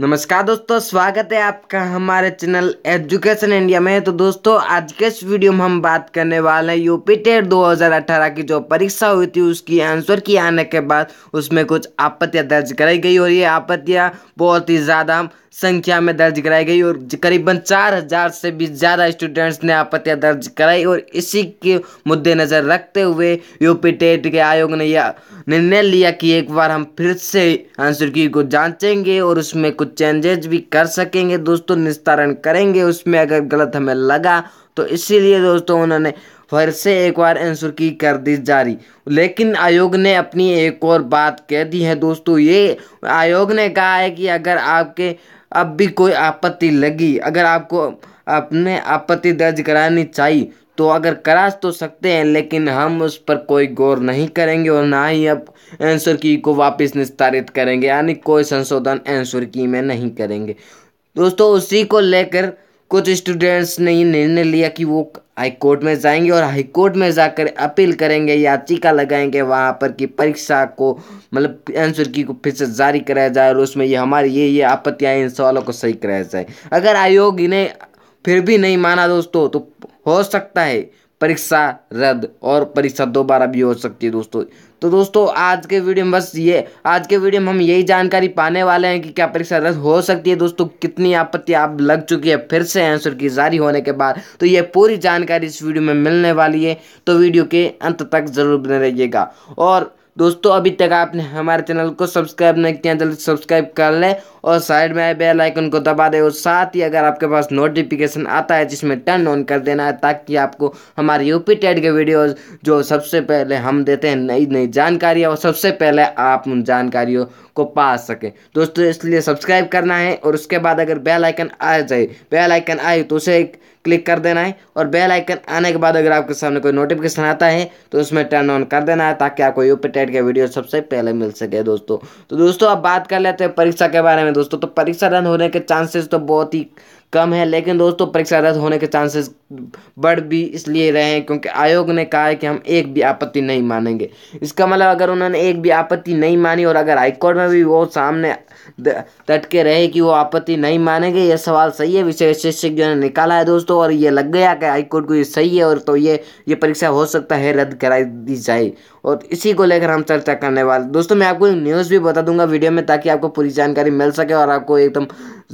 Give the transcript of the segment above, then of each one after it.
नमस्कार दोस्तों स्वागत है आपका हमारे चैनल एजुकेशन इंडिया में तो दोस्तों आज के इस वीडियो में हम बात करने वाले हैं यूपी टेट दो की जो परीक्षा हुई थी उसकी आंसर की आने के बाद उसमें कुछ आपत्तियां दर्ज कराई गई और ये आपत्तियां बहुत ही ज़्यादा संख्या में दर्ज कराई गई और करीबन चार हजार से भी ज़्यादा स्टूडेंट्स ने आपत्तियाँ दर्ज कराई और इसी के मद्देनज़र रखते हुए यूपी टेट के आयोग ने यह निर्णय लिया कि एक बार हम फिर से आंसर की को जांचेंगे और उसमें कुछ चेंजेज भी कर सकेंगे दोस्तों निस्तारण करेंगे उसमें अगर गलत हमें लगा तो इसीलिए दोस्तों उन्होंने फिर से एक बार आंसर की कर दी जारी लेकिन आयोग ने अपनी एक और बात कह दी है दोस्तों ये आयोग ने कहा है कि अगर आपके अब भी कोई आपत्ति लगी अगर आपको अपने आपत्ति दर्ज करानी चाहिए तो अगर करा तो सकते हैं लेकिन हम उस पर कोई गौर नहीं करेंगे और ना ही अब आंसर की को वापस निस्तारित करेंगे यानी कोई संशोधन आंसर की में नहीं करेंगे दोस्तों उसी को लेकर कुछ स्टूडेंट्स ने निर्णय लिया कि वो हाई कोर्ट में जाएंगे और हाई कोर्ट में जाकर अपील करेंगे याचिका लगाएंगे वहाँ पर कि परीक्षा को मतलब आंसर की को फिर से जारी कराया जाए और उसमें ये हमारी ये ये आपत्तियाँ इन सवालों को सही कराया जाए अगर आयोग इन्हें फिर भी नहीं माना दोस्तों तो हो सकता है परीक्षा रद्द और परीक्षा दोबारा भी हो सकती है दोस्तों तो दोस्तों आज के वीडियो में बस ये आज के वीडियो में हम यही जानकारी पाने वाले हैं कि क्या परीक्षा रद्द हो सकती है दोस्तों कितनी आपत्ति आप लग चुकी है फिर से आंसर की जारी होने के बाद तो ये पूरी जानकारी इस वीडियो में मिलने वाली है तो वीडियो के अंत तक जरूर बने रहिएगा और दोस्तों अभी तक आपने हमारे चैनल को सब्सक्राइब नहीं किया जल्दी सब्सक्राइब कर लें और साइड में बेल आइकन को दबा दें और साथ ही अगर आपके पास नोटिफिकेशन आता है जिसमें टर्न ऑन कर देना है ताकि आपको हमारे यूपी टेड के वीडियोस जो सबसे पहले हम देते हैं नई नई जानकारियाँ और सबसे पहले आप उन जानकारियों को पा सकें दोस्तों इसलिए सब्सक्राइब करना है और उसके बाद अगर बेलाइकन आ जाए बेलाइकन आए तो उसे एक क्लिक कर देना है और बेल आइकन आने के बाद अगर आपके सामने कोई नोटिफिकेशन आता है तो उसमें टर्न ऑन कर देना है ताकि आपको यूपीटेट के वीडियो सबसे पहले मिल सके दोस्तों तो दोस्तों अब बात कर लेते हैं परीक्षा के बारे में दोस्तों तो परीक्षा रन होने के चांसेस तो बहुत ही कम है लेकिन दोस्तों परीक्षा रद्द होने के चांसेस बढ़ भी इसलिए रहे हैं क्योंकि आयोग ने कहा है कि हम एक भी आपत्ति नहीं मानेंगे इसका मतलब अगर उन्होंने एक भी आपत्ति नहीं मानी और अगर हाईकोर्ट में भी वो सामने तटके रहे कि वो आपत्ति नहीं मानेंगे ये सवाल सही है विषय विशेषज्ञों ने निकाला है दोस्तों और ये लग गया कि हाईकोर्ट को ये सही है और तो ये ये परीक्षा हो सकता है रद्द कराई दी जाए और इसी को लेकर हम चर्चा करने वाले दोस्तों मैं आपको न्यूज़ भी बता दूंगा वीडियो में ताकि आपको पूरी जानकारी मिल सके और आपको एकदम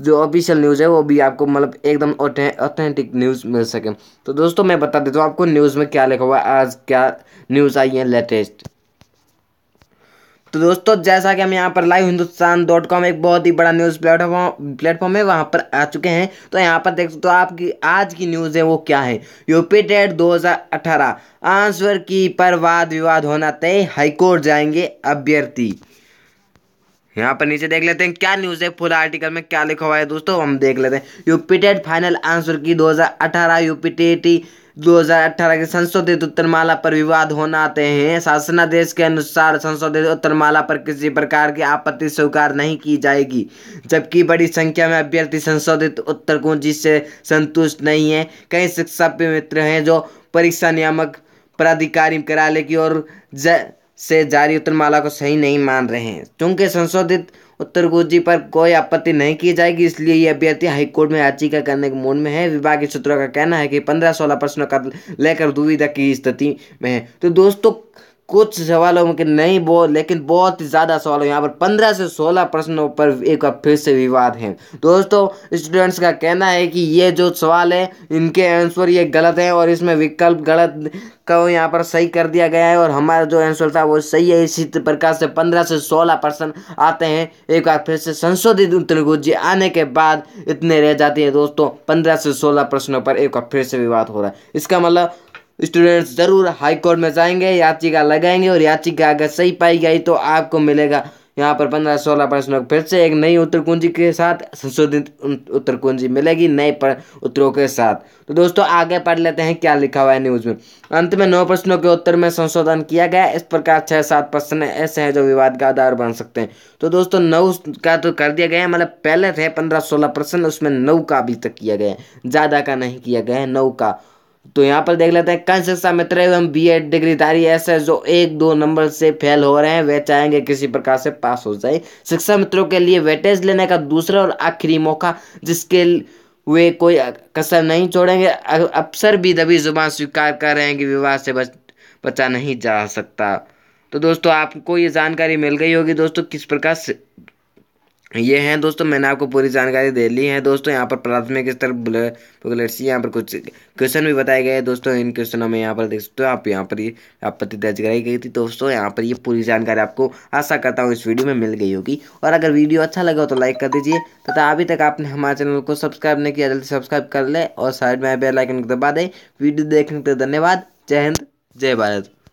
जो ऑफिशियल न्यूज़ है वो भी आपको मतलब एकदम ऑथेंटिक न्यूज़ मिल सके तो दोस्तों मैं बता देता हूँ आपको न्यूज़ में क्या लिखा हुआ है आज क्या न्यूज़ आई है लेटेस्ट तो दोस्तों जैसा कि हम यहाँ पर लाइव हिंदुस्तान डॉट कॉम एक बहुत ही बड़ा न्यूज़ प्लेटफॉर्म प्लेटफॉर्म है वहाँ पर आ चुके हैं तो यहाँ पर देख सकते हो आपकी आज की न्यूज़ है वो क्या है यूपी टेट दो हज़ार अठारह आंसर की पर वाद विवाद होना तय हाईकोर्ट जाएंगे अभ्यर्थी यहाँ पर नीचे देख लेते हैं क्या न्यूज़ है पूरा आर्टिकल में क्या लिखा हुआ है दोस्तों हम देख लेते हैं यूपीटेट फाइनल आंसर की 2018 यूपीटेटी 2018 के संशोधित उत्तरमाला पर विवाद होना आते हैं शासनादेश के अनुसार संशोधित उत्तरमाला पर किसी प्रकार की आपत्ति स्वीकार नहीं की जाएगी जबकि बड़ी संख्या में अभ्यर्थी संशोधित उत्तर को जिससे संतुष्ट नहीं है कई शिक्षा मित्र हैं जो परीक्षा नियामक प्राधिकारी कार्यालय की ओर से जारी उत्तरमाला को सही नहीं मान रहे हैं चूंकि संशोधित उत्तर गुजी पर कोई आपत्ति नहीं की जाएगी इसलिए ये अभ्यर्थी हाईकोर्ट में याचिका करने के मूड में है विभागीय सूत्रों का कहना है कि पंद्रह सोलह प्रश्नों का लेकर दुविधा की स्थिति में है तो दोस्तों कुछ सवालों के नहीं बहुत लेकिन बहुत ही ज़्यादा सवाल यहाँ पर पंद्रह से सोलह प्रश्नों पर एक बार फिर से विवाद है दोस्तों स्टूडेंट्स का कहना है कि ये जो सवाल है इनके आंसर ये गलत हैं और इसमें विकल्प गलत को यहाँ पर सही कर दिया गया है और हमारा जो आंसर था वो सही है इसी प्रकार से पंद्रह से सोलह प्रश्न आते हैं एक बार फिर से संशोधित उत्तर गुजी आने के बाद इतने रह जाते हैं दोस्तों पंद्रह से सोलह प्रश्नों पर एक बार फिर से विवाद हो रहा है इसका मतलब स्टूडेंट्स ज़रूर हाई कोर्ट में जाएंगे याचिका लगाएंगे और याचिका अगर सही पाई गई तो आपको मिलेगा यहाँ पर पंद्रह सोलह प्रश्नों फिर से एक नई उत्तर कुंजी के साथ संशोधित उत्तर कुंजी मिलेगी नए उत्तरों के साथ तो दोस्तों आगे पढ़ लेते हैं क्या लिखा हुआ है न्यूज़ में अंत में नौ प्रश्नों के उत्तर में संशोधन किया गया इस प्रकार छः सात प्रश्न ऐसे हैं जो विवाद का आधार बन सकते हैं तो दोस्तों नौ का तो कर दिया गया है मतलब पहले थे पंद्रह सोलह प्रश्न उसमें नौ का अभी तक किया गया है ज़्यादा का नहीं किया गया है नौ का तो यहाँ पर देख लेते हैं कौन शिक्षा मित्र एवं बी एड डिग्रीधारी ऐसे जो एक दो नंबर से फेल हो रहे हैं वे चाहेंगे किसी प्रकार से पास हो जाए शिक्षा मित्रों के लिए वेटेज लेने का दूसरा और आखिरी मौका जिसके वे कोई कसर नहीं छोड़ेंगे अफसर भी दबी जुबान स्वीकार कर रहे हैं कि विवाह से बच बचा नहीं जा सकता तो दोस्तों आपको ये जानकारी मिल गई होगी दोस्तों किस प्रकार ये हैं दोस्तों मैंने आपको पूरी जानकारी दे ली है दोस्तों यहाँ पर प्राथमिक स्तर बुलेट्स यहाँ पर कुछ क्वेश्चन भी बताए गए हैं दोस्तों इन क्वेश्चनों में यहाँ पर देख सकते हो आप यहाँ पर ये आपत्ति दर्ज कराई गई थी दोस्तों यहाँ पर ये पूरी जानकारी आपको आशा करता हूँ इस वीडियो में मिल गई होगी और अगर वीडियो अच्छा लगा हो तो लाइक कर दीजिए तथा अभी तक आपने हमारे चैनल को सब्सक्राइब नहीं किया जल्दी सब्सक्राइब कर ले और साइड में बेलाइकन को दबा दें वीडियो देखने के लिए धन्यवाद जय हिंद जय भारत